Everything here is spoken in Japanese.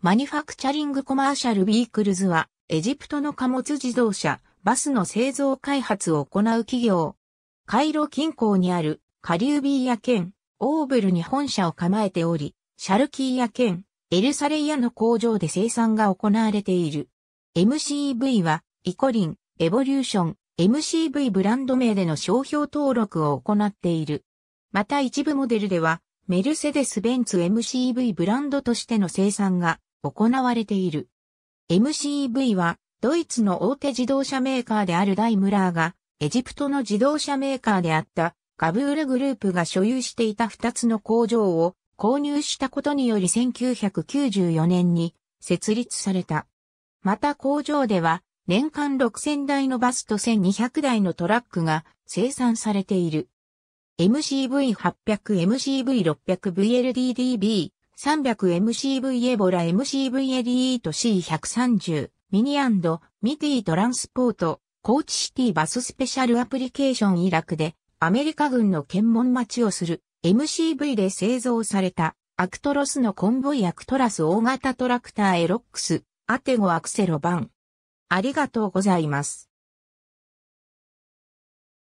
マニファクチャリングコマーシャルビークルズは、エジプトの貨物自動車、バスの製造開発を行う企業。カイロ近郊にあるカリュービーヤ県、オーブルに本社を構えており、シャルキーヤ県、エルサレイヤの工場で生産が行われている。MCV は、イコリン、エボリューション、MCV ブランド名での商標登録を行っている。また一部モデルでは、メルセデス・ベンツ MCV ブランドとしての生産が行われている。MCV はドイツの大手自動車メーカーであるダイムラーがエジプトの自動車メーカーであったガブールグループが所有していた2つの工場を購入したことにより1994年に設立された。また工場では年間6000台のバスと1200台のトラックが生産されている。MCV800、MCV600、VLDDB、300MCV エボラ MCV エリート C130 ミニミティトランスポートコーチシティバススペシャルアプリケーションイラクでアメリカ軍の検問待ちをする MCV で製造されたアクトロスのコンボイアクトラス大型トラクターエロックスアテゴアクセロ版ありがとうございます。